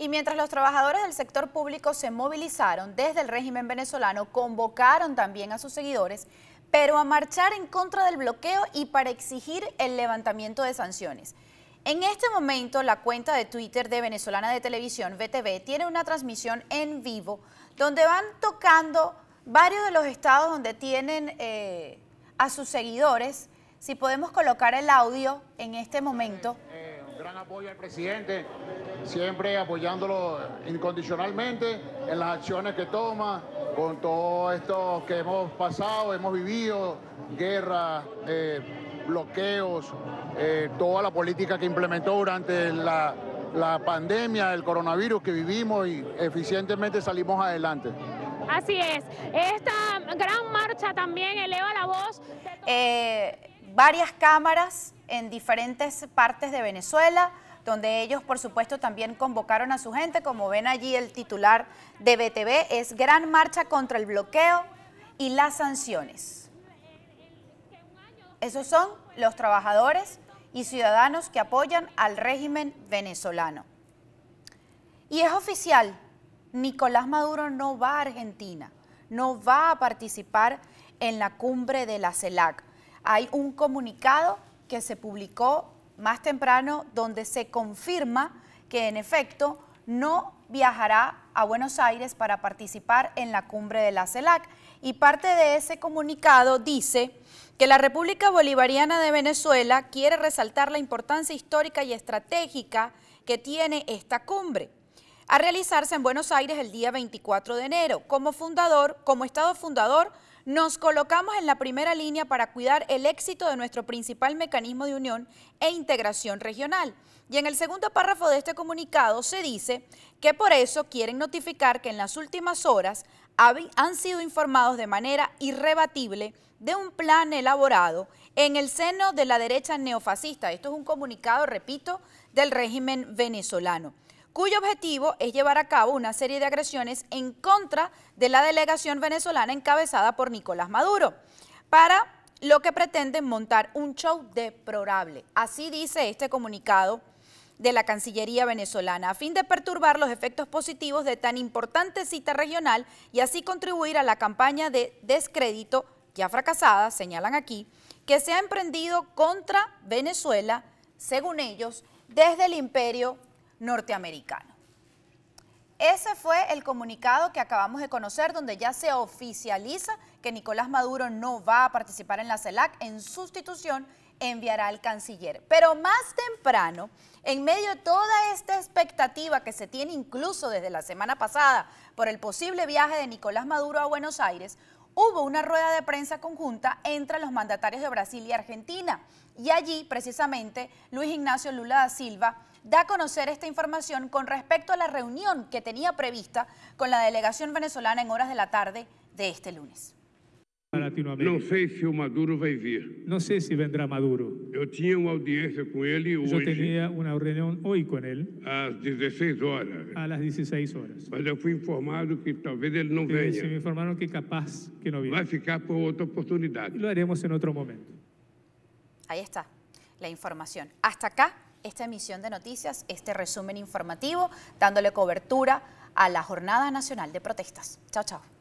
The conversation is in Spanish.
Y mientras los trabajadores del sector público se movilizaron desde el régimen venezolano, convocaron también a sus seguidores, pero a marchar en contra del bloqueo y para exigir el levantamiento de sanciones. En este momento, la cuenta de Twitter de Venezolana de Televisión, VTV, tiene una transmisión en vivo donde van tocando varios de los estados donde tienen eh, a sus seguidores. Si podemos colocar el audio en este momento. Eh, Gran apoyo al presidente, siempre apoyándolo incondicionalmente en las acciones que toma, con todo esto que hemos pasado, hemos vivido, guerra, eh, bloqueos, eh, toda la política que implementó durante la, pandemia, el coronavirus que vivimos y eficientemente salimos adelante. Así es, esta gran marcha también eleva la voz. Eh, varias cámaras en diferentes partes de Venezuela, donde ellos por supuesto también convocaron a su gente, como ven allí el titular de BTV, es Gran Marcha contra el Bloqueo y las Sanciones. Esos son los trabajadores y ciudadanos que apoyan al régimen venezolano. Y es oficial, Nicolás Maduro no va a Argentina, no va a participar en la cumbre de la CELAC. Hay un comunicado que se publicó más temprano donde se confirma que en efecto no viajará a Buenos Aires para participar en la cumbre de la CELAC. Y parte de ese comunicado dice que la República Bolivariana de Venezuela quiere resaltar la importancia histórica y estratégica que tiene esta cumbre a realizarse en Buenos Aires el día 24 de enero, como fundador, como Estado fundador nos colocamos en la primera línea para cuidar el éxito de nuestro principal mecanismo de unión e integración regional. Y en el segundo párrafo de este comunicado se dice que por eso quieren notificar que en las últimas horas han sido informados de manera irrebatible de un plan elaborado en el seno de la derecha neofascista. Esto es un comunicado, repito, del régimen venezolano cuyo objetivo es llevar a cabo una serie de agresiones en contra de la delegación venezolana encabezada por Nicolás Maduro, para lo que pretenden montar un show deplorable. Así dice este comunicado de la Cancillería venezolana, a fin de perturbar los efectos positivos de tan importante cita regional y así contribuir a la campaña de descrédito ya fracasada, señalan aquí, que se ha emprendido contra Venezuela, según ellos, desde el imperio norteamericano. Ese fue el comunicado que acabamos de conocer donde ya se oficializa que Nicolás Maduro no va a participar en la CELAC, en sustitución enviará al canciller. Pero más temprano, en medio de toda esta expectativa que se tiene incluso desde la semana pasada por el posible viaje de Nicolás Maduro a Buenos Aires, hubo una rueda de prensa conjunta entre los mandatarios de Brasil y Argentina. Y allí, precisamente, Luis Ignacio Lula da Silva da a conocer esta información con respecto a la reunión que tenía prevista con la delegación venezolana en horas de la tarde de este lunes. No sé si Maduro vai vir. venir, vendrá Maduro. yo una una reunión él él a las 16 horas. las 16 horas. fui informado que vez él no venga. Se me informaron que capaz que viene. Va a ficar por otra oportunidad. Lo haremos en otro momento. Ahí está la información. Hasta acá esta emisión de noticias, este resumen informativo, dándole cobertura a la Jornada Nacional de Protestas. Chao, chao.